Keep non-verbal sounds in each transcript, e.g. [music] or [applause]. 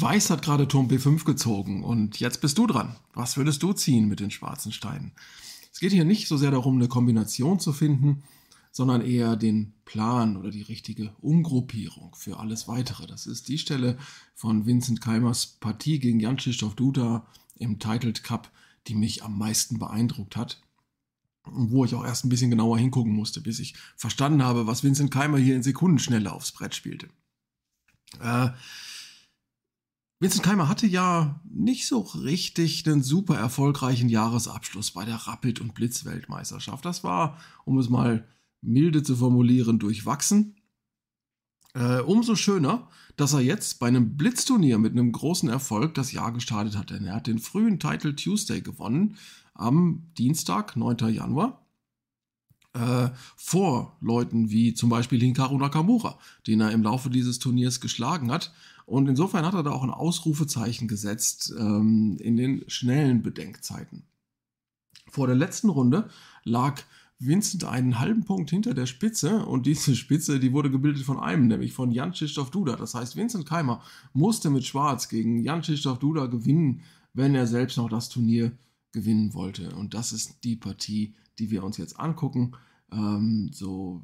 Weiß hat gerade Turm B5 gezogen und jetzt bist du dran. Was würdest du ziehen mit den schwarzen Steinen? Es geht hier nicht so sehr darum, eine Kombination zu finden, sondern eher den Plan oder die richtige Umgruppierung für alles Weitere. Das ist die Stelle von Vincent Keimers Partie gegen Jan Schistoff Duda im Titled Cup, die mich am meisten beeindruckt hat und wo ich auch erst ein bisschen genauer hingucken musste, bis ich verstanden habe, was Vincent Keimer hier in Sekundenschnelle aufs Brett spielte. Äh, Vincent Keimer hatte ja nicht so richtig einen super erfolgreichen Jahresabschluss bei der Rapid- und Blitzweltmeisterschaft. Das war, um es mal milde zu formulieren, durchwachsen. Äh, umso schöner, dass er jetzt bei einem Blitzturnier mit einem großen Erfolg das Jahr gestartet hat. Denn er hat den frühen Title Tuesday gewonnen am Dienstag, 9. Januar äh, vor Leuten wie zum Beispiel Hinkaru Nakamura, den er im Laufe dieses Turniers geschlagen hat. Und insofern hat er da auch ein Ausrufezeichen gesetzt ähm, in den schnellen Bedenkzeiten. Vor der letzten Runde lag Vincent einen halben Punkt hinter der Spitze und diese Spitze, die wurde gebildet von einem, nämlich von Jan Schistoff Duda. Das heißt, Vincent Keimer musste mit Schwarz gegen Jan Schistoff Duda gewinnen, wenn er selbst noch das Turnier gewinnen wollte. Und das ist die Partie, die wir uns jetzt angucken ähm, so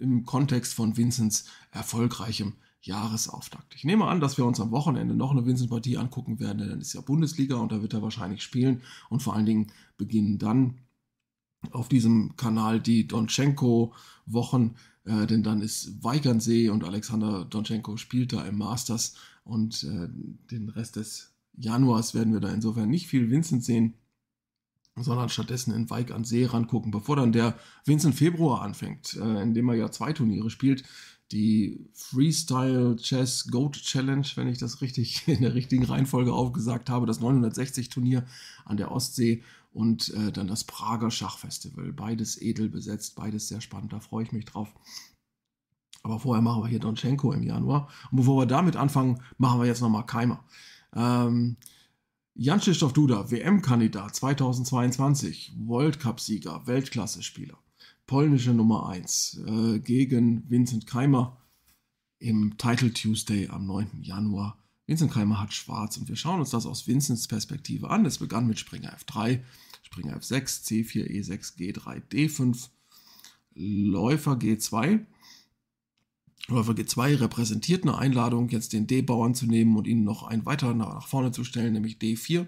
im Kontext von Vincents erfolgreichem Jahresauftakt. Ich nehme an, dass wir uns am Wochenende noch eine Vincent-Partie angucken werden, denn dann ist ja Bundesliga und da wird er wahrscheinlich spielen und vor allen Dingen beginnen dann auf diesem Kanal die Donchenko-Wochen, äh, denn dann ist Weigernsee und Alexander Donchenko spielt da im Masters und äh, den Rest des Januars werden wir da insofern nicht viel Vincent sehen sondern stattdessen in Weig an See rangucken, bevor dann der Vincent Februar anfängt, äh, indem er ja zwei Turniere spielt. Die Freestyle Chess Goat Challenge, wenn ich das richtig [laughs] in der richtigen Reihenfolge aufgesagt habe, das 960-Turnier an der Ostsee und äh, dann das Prager Schachfestival. Beides edel besetzt, beides sehr spannend, da freue ich mich drauf. Aber vorher machen wir hier Donchenko im Januar. Und bevor wir damit anfangen, machen wir jetzt nochmal Keimer. Ähm, Jan-Krzysztof Duda, WM-Kandidat 2022, Weltcup-Sieger, Weltklasse-Spieler, polnische Nummer 1 äh, gegen Vincent Keimer im Title Tuesday am 9. Januar. Vincent Keimer hat schwarz und wir schauen uns das aus Vincents Perspektive an. Es begann mit Springer F3, Springer F6, C4, E6, G3, D5, Läufer G2 Läufer G2 repräsentiert eine Einladung, jetzt den D-Bauern zu nehmen und ihn noch einen weiter nach, vorne zu stellen, nämlich D4,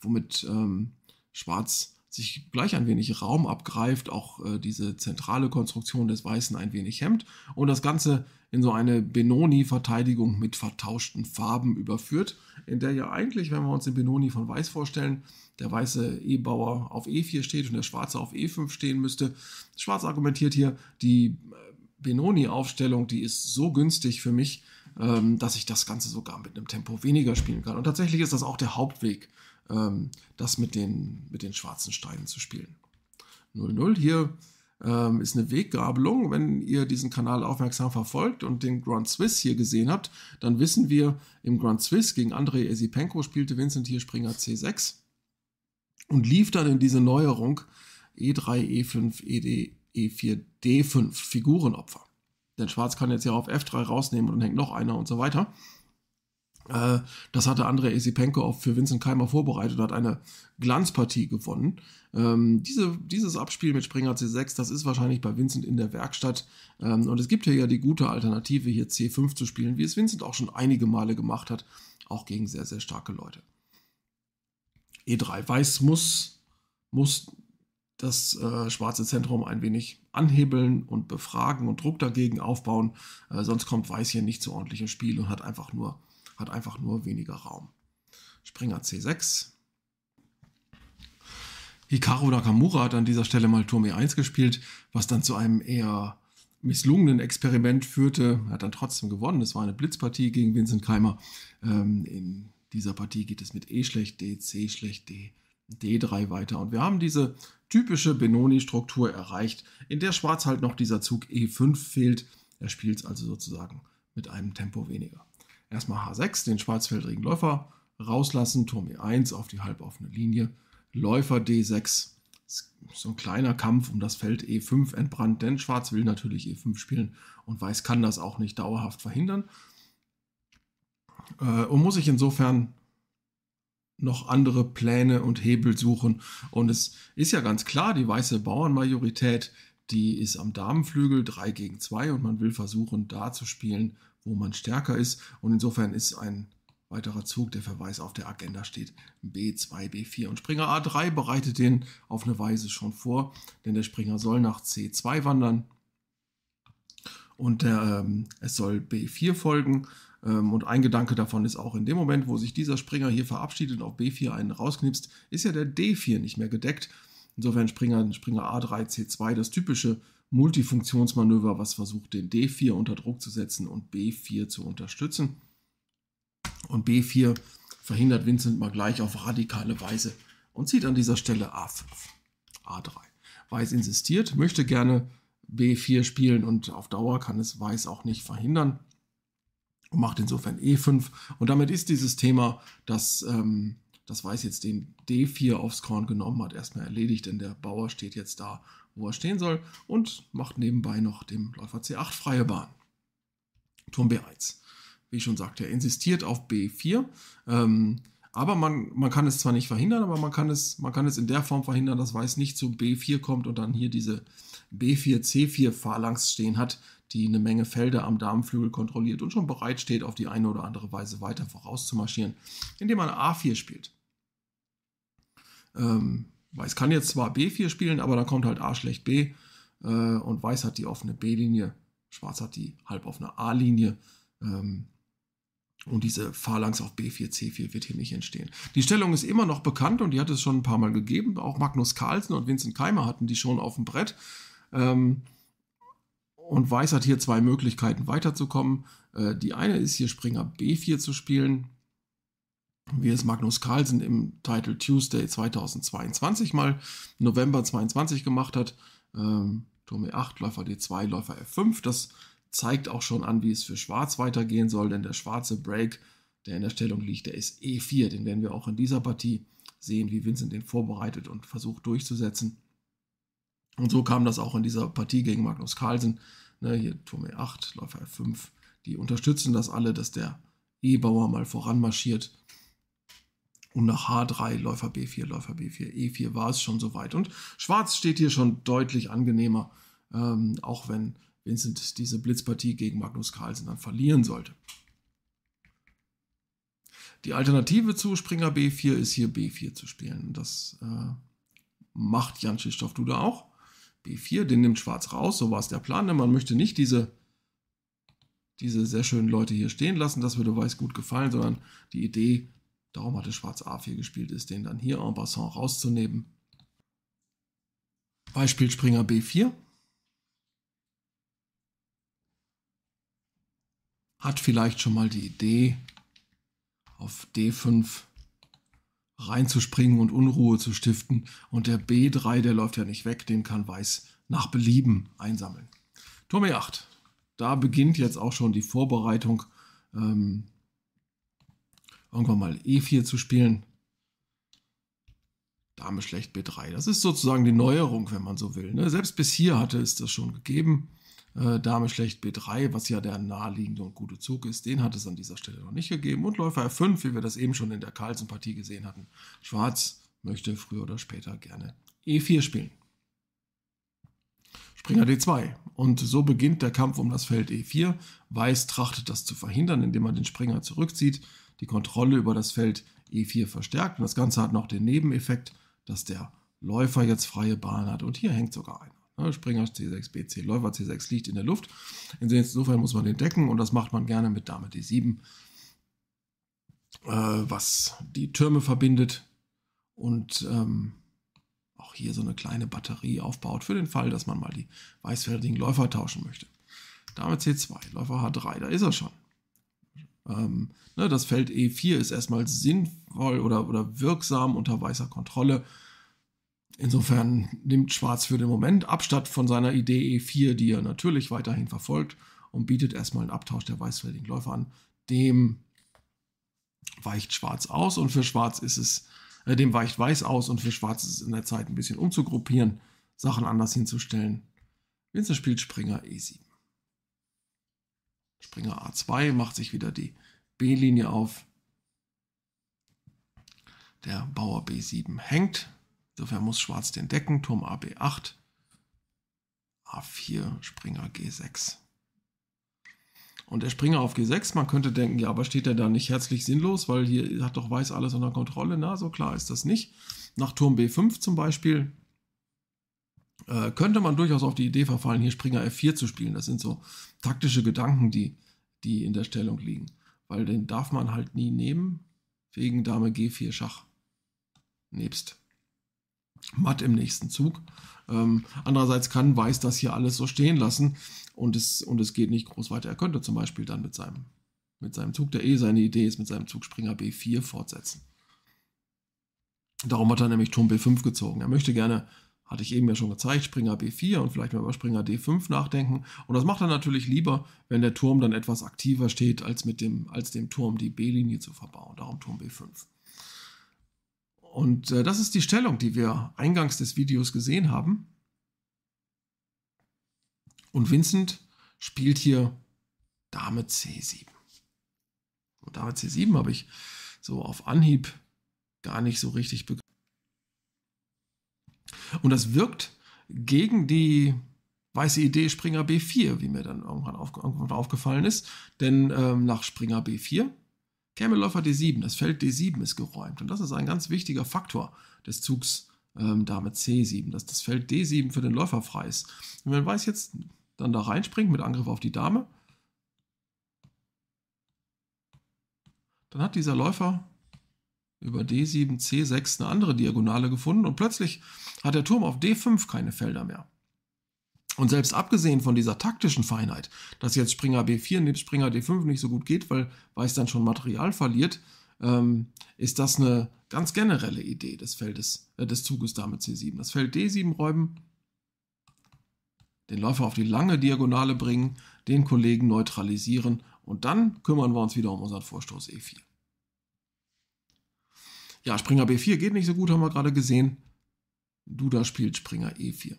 womit ähm, Schwarz sich gleich ein wenig Raum abgreift, auch äh, diese zentrale Konstruktion des Weißen ein wenig hemmt und das Ganze in so eine Benoni-Verteidigung mit vertauschten Farben überführt, in der ja eigentlich, wenn wir uns den Benoni von Weiß vorstellen, der weiße E-Bauer auf E4 steht und der schwarze auf E5 stehen müsste. Schwarz argumentiert hier, die äh, Benoni-Aufstellung, die ist so günstig für mich, ähm, dass ich das Ganze sogar mit einem Tempo weniger spielen kann. Und tatsächlich ist das auch der Hauptweg, ähm, das mit den, mit den schwarzen Steinen zu spielen. 0-0 hier ähm, ist eine Weggabelung. Wenn ihr diesen Kanal aufmerksam verfolgt und den Grand Swiss hier gesehen habt, dann wissen wir, im Grand Swiss gegen Andrei Esipenko spielte Vincent hier Springer C6 und lief dann in diese Neuerung E3, E5, ED, E4, D5 Figurenopfer. Denn Schwarz kann jetzt ja auf F3 rausnehmen und dann hängt noch einer und so weiter. Äh, das hatte Andrei Esipenko auch für Vincent Keimer vorbereitet und hat eine Glanzpartie gewonnen. Ähm, diese, dieses Abspiel mit Springer C6, das ist wahrscheinlich bei Vincent in der Werkstatt. Ähm, und es gibt hier ja die gute Alternative, hier C5 zu spielen, wie es Vincent auch schon einige Male gemacht hat, auch gegen sehr, sehr starke Leute. E3 Weiß muss, muss das äh, schwarze Zentrum ein wenig anhebeln und befragen und Druck dagegen aufbauen. Äh, sonst kommt Weiß hier nicht so ordentlich ins Spiel und hat einfach nur, hat einfach nur weniger Raum. Springer C6. Hikaru Nakamura hat an dieser Stelle mal Turm E1 gespielt, was dann zu einem eher misslungenen Experiment führte. Er hat dann trotzdem gewonnen. Es war eine Blitzpartie gegen Vincent Keimer. Ähm, in dieser Partie geht es mit E schlecht, D, C schlecht, D, D3 weiter. Und wir haben diese typische Benoni-Struktur erreicht, in der Schwarz halt noch dieser Zug E5 fehlt. Er spielt es also sozusagen mit einem Tempo weniger. Erstmal H6, den schwarzfeldrigen Läufer rauslassen, Turm E1 auf die halboffene Linie, Läufer D6, so ein kleiner Kampf um das Feld E5 entbrannt, denn Schwarz will natürlich E5 spielen und Weiß kann das auch nicht dauerhaft verhindern. Äh, und muss ich insofern noch andere Pläne und Hebel suchen. Und es ist ja ganz klar, die weiße Bauernmajorität, die ist am Damenflügel 3 gegen 2 und man will versuchen, da zu spielen, wo man stärker ist. Und insofern ist ein weiterer Zug, der Verweis auf der Agenda steht, B2, B4. Und Springer A3 bereitet den auf eine Weise schon vor, denn der Springer soll nach C2 wandern und ähm, es soll B4 folgen. Ähm, und ein Gedanke davon ist auch in dem Moment, wo sich dieser Springer hier verabschiedet und auf B4 einen rausknipst, ist ja der D4 nicht mehr gedeckt. Insofern Springer, Springer A3, C2, das typische Multifunktionsmanöver, was versucht, den D4 unter Druck zu setzen und B4 zu unterstützen. Und B4 verhindert Vincent mal gleich auf radikale Weise und zieht an dieser Stelle A5, A3. Weiß insistiert, möchte gerne B4 spielen und auf Dauer kann es Weiß auch nicht verhindern und macht insofern E5. Und damit ist dieses Thema, dass ähm, das Weiß jetzt den D4 aufs Korn genommen hat, erstmal erledigt, denn der Bauer steht jetzt da, wo er stehen soll und macht nebenbei noch dem Läufer C8 freie Bahn. Turm B1. Wie ich schon sagte, er insistiert auf B4. Ähm, aber man, man kann es zwar nicht verhindern, aber man kann, es, man kann es in der Form verhindern, dass Weiß nicht zu B4 kommt und dann hier diese B4-C4-Phalanx stehen hat, die eine Menge Felder am Damenflügel kontrolliert und schon bereit steht, auf die eine oder andere Weise weiter vorauszumarschieren, indem man A4 spielt. Ähm, Weiß kann jetzt zwar B4 spielen, aber dann kommt halt A schlecht B äh, und Weiß hat die offene B-Linie, Schwarz hat die halboffene A-Linie. Ähm, und diese Phalanx auf B4C4 wird hier nicht entstehen. Die Stellung ist immer noch bekannt und die hat es schon ein paar Mal gegeben. Auch Magnus Carlsen und Vincent Keimer hatten die schon auf dem Brett. Ähm, und Weiß hat hier zwei Möglichkeiten weiterzukommen. Äh, die eine ist hier Springer B4 zu spielen, wie es Magnus Carlsen im Title Tuesday 2022 mal November 22 gemacht hat. Ähm, Turm E8, Läufer D2, Läufer F5. Das zeigt auch schon an, wie es für Schwarz weitergehen soll, denn der schwarze Break, der in der Stellung liegt, der ist E4. Den werden wir auch in dieser Partie sehen, wie Vincent den vorbereitet und versucht durchzusetzen. Und so kam das auch in dieser Partie gegen Magnus Carlsen. Ne, hier Turm E8, Läufer F5. Die unterstützen das alle, dass der E-Bauer mal voranmarschiert. Und nach H3, Läufer B4, Läufer B4, E4 war es schon soweit. Und Schwarz steht hier schon deutlich angenehmer, ähm, auch wenn Vincent diese Blitzpartie gegen Magnus Carlsen dann verlieren sollte. Die Alternative zu Springer B4 ist hier B4 zu spielen. Das äh, macht Jan Schistoff Duda auch. B4, den nimmt Schwarz raus, so war es der Plan, denn man möchte nicht diese, diese sehr schönen Leute hier stehen lassen, das würde Weiß gut gefallen, sondern die Idee, darum hatte Schwarz A4 gespielt, ist den dann hier en passant rauszunehmen. Beispiel Springer B4. hat vielleicht schon mal die Idee, auf D5 reinzuspringen und Unruhe zu stiften. Und der B3, der läuft ja nicht weg, den kann Weiß nach Belieben einsammeln. Turm E8. Da beginnt jetzt auch schon die Vorbereitung, ähm, irgendwann mal E4 zu spielen. Dame schlecht B3. Das ist sozusagen die Neuerung, wenn man so will. Ne? Selbst bis hier hatte es das schon gegeben äh, Dame schlecht B3, was ja der naheliegende und gute Zug ist, den hat es an dieser Stelle noch nicht gegeben. Und Läufer r 5 wie wir das eben schon in der Carlsen-Partie gesehen hatten. Schwarz möchte früher oder später gerne E4 spielen. Springer D2. Und so beginnt der Kampf um das Feld E4. Weiß trachtet das zu verhindern, indem man den Springer zurückzieht, die Kontrolle über das Feld E4 verstärkt. Und das Ganze hat noch den Nebeneffekt, dass der Läufer jetzt freie Bahn hat. Und hier hängt sogar einer. Springer C6, b C, Läufer C6 liegt in der Luft. Insofern muss man den decken und das macht man gerne mit Dame D7, äh, was die Türme verbindet und ähm, auch hier so eine kleine Batterie aufbaut für den Fall, dass man mal die weißfertigen Läufer tauschen möchte. Dame C2, Läufer H3, da ist er schon. Ähm, ne, das Feld E4 ist erstmal sinnvoll oder, oder wirksam unter weißer Kontrolle Insofern nimmt Schwarz für den Moment Abstand von seiner Idee E4, die er natürlich weiterhin verfolgt, und bietet erstmal einen Abtausch der weißfeldigen Läufer an. Dem weicht Schwarz aus und für Schwarz ist es, äh, dem weicht Weiß aus und für Schwarz ist es in der Zeit ein bisschen umzugruppieren, Sachen anders hinzustellen. Winzer spielt Springer E7. Springer A2 macht sich wieder die B-Linie auf. Der Bauer B7 hängt, Insofern muss Schwarz den decken. Turm ab 8 A4, Springer G6. Und der Springer auf G6, man könnte denken, ja, aber steht er da nicht herzlich sinnlos, weil hier hat doch Weiß alles unter Kontrolle. Na, so klar ist das nicht. Nach Turm B5 zum Beispiel äh, könnte man durchaus auf die Idee verfallen, hier Springer F4 zu spielen. Das sind so taktische Gedanken, die, die in der Stellung liegen. Weil den darf man halt nie nehmen, wegen Dame G4 Schach. Nebst matt im nächsten Zug. Ähm, andererseits kann Weiß das hier alles so stehen lassen und es, und es geht nicht groß weiter. Er könnte zum Beispiel dann mit seinem, mit seinem Zug, der eh seine Idee ist, mit seinem Zug Springer B4 fortsetzen. Darum hat er nämlich Turm B5 gezogen. Er möchte gerne, hatte ich eben ja schon gezeigt, Springer B4 und vielleicht mal über Springer D5 nachdenken. Und das macht er natürlich lieber, wenn der Turm dann etwas aktiver steht, als mit dem, als dem Turm die B-Linie zu verbauen. Darum Turm B5. Und äh, das ist die Stellung, die wir eingangs des Videos gesehen haben. Und Vincent spielt hier Dame C7. Und Dame C7 habe ich so auf Anhieb gar nicht so richtig begriffen. Und das wirkt gegen die weiße Idee Springer B4, wie mir dann irgendwann, auf, irgendwann aufgefallen ist. Denn ähm, nach Springer B4 Kämmelläufer D7, das Feld D7 ist geräumt und das ist ein ganz wichtiger Faktor des Zugs ähm, Dame C7, dass das Feld D7 für den Läufer frei ist. Und wenn Weiß jetzt dann da reinspringt mit Angriff auf die Dame, dann hat dieser Läufer über D7, C6 eine andere Diagonale gefunden und plötzlich hat der Turm auf D5 keine Felder mehr. Und selbst abgesehen von dieser taktischen Feinheit, dass jetzt Springer B4 neben Springer D5 nicht so gut geht, weil Weiß dann schon Material verliert, ähm, ist das eine ganz generelle Idee des Feldes, äh, des Zuges damit C7. Das Feld D7 räumen, den Läufer auf die lange Diagonale bringen, den Kollegen neutralisieren und dann kümmern wir uns wieder um unseren Vorstoß E4. Ja, Springer B4 geht nicht so gut, haben wir gerade gesehen. Duda spielt Springer E4.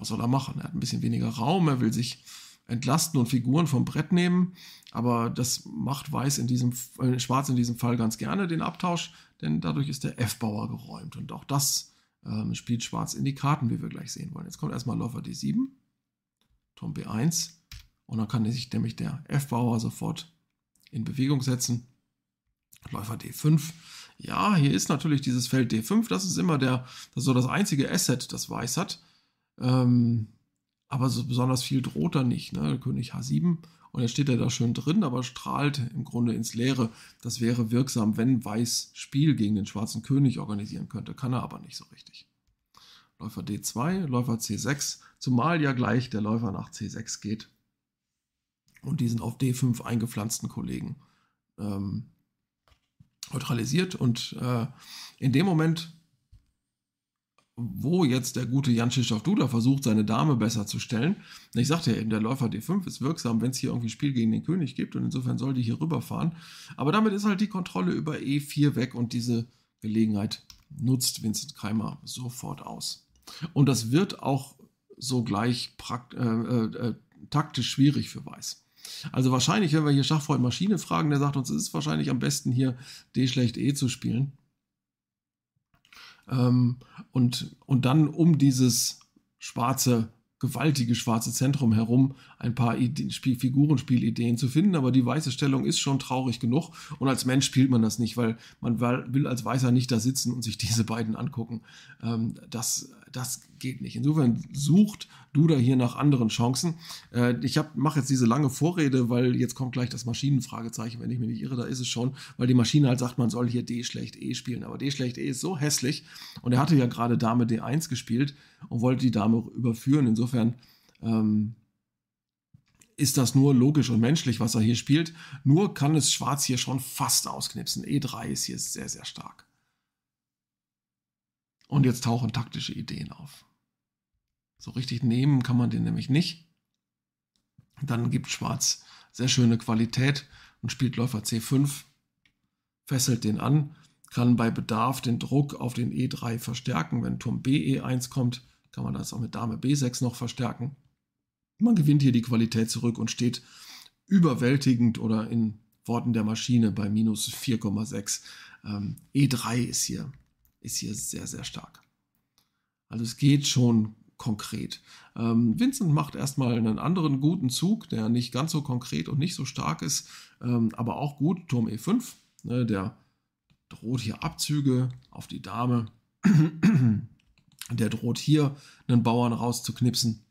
was soll er machen? Er hat ein bisschen weniger Raum, er will sich entlasten und Figuren vom Brett nehmen, aber das macht Weiß in diesem, äh, Schwarz in diesem Fall ganz gerne den Abtausch, denn dadurch ist der F-Bauer geräumt und auch das ähm, spielt Schwarz in die Karten, wie wir gleich sehen wollen. Jetzt kommt erstmal Läufer D7, Turm B1 und dann kann sich nämlich der F-Bauer sofort in Bewegung setzen. Läufer D5. Ja, hier ist natürlich dieses Feld D5, das ist immer der, das ist so das einzige Asset, das Weiß hat. Ähm, aber so besonders viel droht da nicht. Ne? König H7 und jetzt steht er da schön drin, aber strahlt im Grunde ins Leere. Das wäre wirksam, wenn Weiß Spiel gegen den schwarzen König organisieren könnte. Kann er aber nicht so richtig. Läufer D2, Läufer C6, zumal ja gleich der Läufer nach C6 geht und diesen auf D5 eingepflanzten Kollegen ähm, neutralisiert. Und äh, in dem Moment wo jetzt der gute Jan Duda versucht, seine Dame besser zu stellen. Ich sagte ja eben, der Läufer D5 ist wirksam, wenn es hier irgendwie Spiel gegen den König gibt und insofern soll die hier rüberfahren. Aber damit ist halt die Kontrolle über E4 weg und diese Gelegenheit nutzt Vincent Keimer sofort aus. Und das wird auch sogleich äh, äh, äh, taktisch schwierig für Weiß. Also wahrscheinlich, wenn wir hier Schachfreund Maschine fragen, der sagt uns, es ist wahrscheinlich am besten hier D schlecht E zu spielen. Ähm, und, und dann um dieses schwarze gewaltige schwarze Zentrum herum ein paar Ide Figurenspielideen zu finden, aber die weiße Stellung ist schon traurig genug und als Mensch spielt man das nicht, weil man will als Weißer nicht da sitzen und sich diese beiden angucken. Ähm, das, das geht nicht. Insofern sucht Duda hier nach anderen Chancen. Äh, ich mache jetzt diese lange Vorrede, weil jetzt kommt gleich das Maschinenfragezeichen, wenn ich mich nicht irre, da ist es schon, weil die Maschine halt sagt, man soll hier D schlecht E spielen, aber D schlecht E ist so hässlich und er hatte ja gerade Dame D1 gespielt und wollte die Dame überführen. Insofern Insofern ähm, ist das nur logisch und menschlich, was er hier spielt. Nur kann es Schwarz hier schon fast ausknipsen. E3 ist hier sehr, sehr stark. Und jetzt tauchen taktische Ideen auf. So richtig nehmen kann man den nämlich nicht. Dann gibt Schwarz sehr schöne Qualität und spielt Läufer C5, fesselt den an, kann bei Bedarf den Druck auf den E3 verstärken, wenn Turm be 1 kommt kann man das auch mit Dame B6 noch verstärken. Man gewinnt hier die Qualität zurück und steht überwältigend oder in Worten der Maschine bei minus 4,6. Ähm, E3 ist hier, ist hier sehr, sehr stark. Also es geht schon konkret. Ähm, Vincent macht erstmal einen anderen guten Zug, der nicht ganz so konkret und nicht so stark ist, ähm, aber auch gut. Turm E5, ne, der droht hier Abzüge auf die Dame der droht hier einen Bauern rauszuknipsen.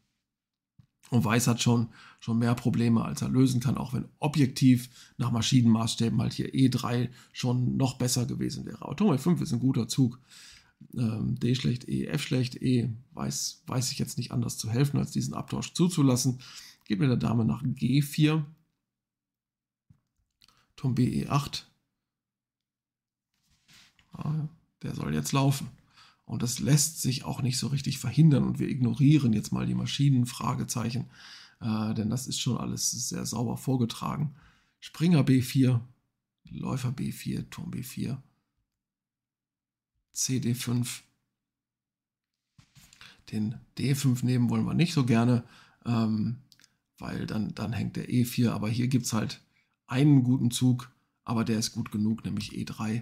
Und Weiß hat schon, schon mehr Probleme, als er lösen kann, auch wenn objektiv nach Maschinenmaßstäben halt hier E3 schon noch besser gewesen wäre. Aber Automobil 5 ist ein guter Zug. Ähm, D schlecht, E, F schlecht, E weiß, weiß ich jetzt nicht anders zu helfen, als diesen Abtausch zuzulassen. Geht mit der Dame nach G4. Turm B, E8. Ah, der soll jetzt laufen. Und das lässt sich auch nicht so richtig verhindern. Und wir ignorieren jetzt mal die Maschinen, Fragezeichen, äh, denn das ist schon alles sehr sauber vorgetragen. Springer B4, Läufer B4, Turm B4, CD5. Den D5 nehmen wollen wir nicht so gerne, ähm, weil dann, dann hängt der E4. Aber hier gibt es halt einen guten Zug, aber der ist gut genug, nämlich E3.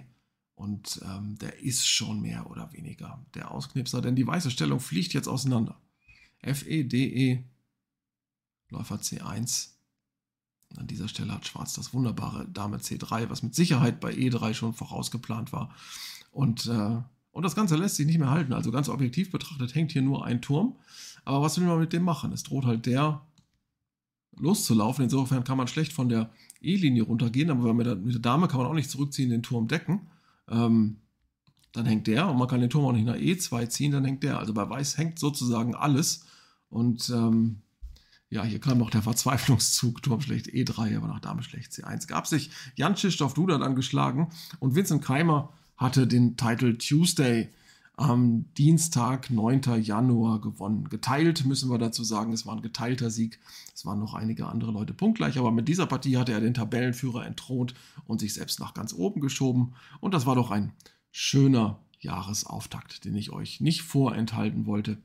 Und ähm, der ist schon mehr oder weniger der Ausknipser, denn die weiße Stellung fliegt jetzt auseinander. F-E-D-E, -E, Läufer C1. An dieser Stelle hat Schwarz das wunderbare Dame C3, was mit Sicherheit bei E3 schon vorausgeplant war. Und, äh, und das Ganze lässt sich nicht mehr halten. Also ganz objektiv betrachtet hängt hier nur ein Turm. Aber was will man mit dem machen? Es droht halt der loszulaufen. Insofern kann man schlecht von der E-Linie runtergehen, aber mit der, mit der Dame kann man auch nicht zurückziehen, den Turm decken ähm, dann hängt der und man kann den Turm auch nicht nach E2 ziehen, dann hängt der. Also bei Weiß hängt sozusagen alles. Und ähm, ja, hier kam noch der Verzweiflungszug, Turm schlecht E3, aber nach Dame schlecht C1. Gab sich Jan Schischtoff Duda dann geschlagen und Vincent Keimer hatte den Titel Tuesday am Dienstag, 9. Januar gewonnen. Geteilt müssen wir dazu sagen, es war ein geteilter Sieg. Es waren noch einige andere Leute punktgleich, aber mit dieser Partie hatte er den Tabellenführer entthront und sich selbst nach ganz oben geschoben. Und das war doch ein schöner Jahresauftakt, den ich euch nicht vorenthalten wollte.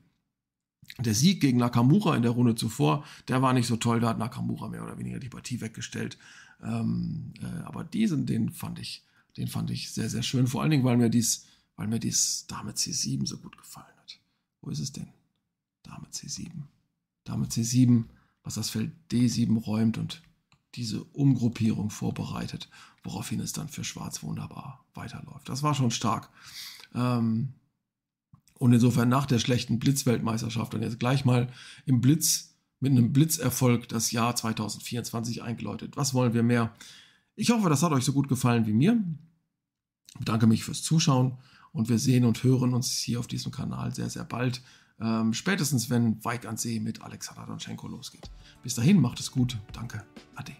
Der Sieg gegen Nakamura in der Runde zuvor, der war nicht so toll, da hat Nakamura mehr oder weniger die Partie weggestellt. Ähm, äh, aber diesen, den fand ich, den fand ich sehr, sehr schön. Vor allen Dingen, weil mir dies weil mir dieses Dame C7 so gut gefallen hat. Wo ist es denn? Dame C7. Dame C7, was das Feld D7 räumt und diese Umgruppierung vorbereitet, woraufhin es dann für Schwarz wunderbar weiterläuft. Das war schon stark. Ähm, und insofern nach der schlechten Blitzweltmeisterschaft und jetzt gleich mal im Blitz, mit einem Blitzerfolg das Jahr 2024 eingeläutet. Was wollen wir mehr? Ich hoffe, das hat euch so gut gefallen wie mir. Ich bedanke mich fürs Zuschauen. Und wir sehen und hören uns hier auf diesem Kanal sehr, sehr bald. Ähm, spätestens, wenn Weit an See mit Alexander Donschenko losgeht. Bis dahin, macht es gut. Danke. Ade.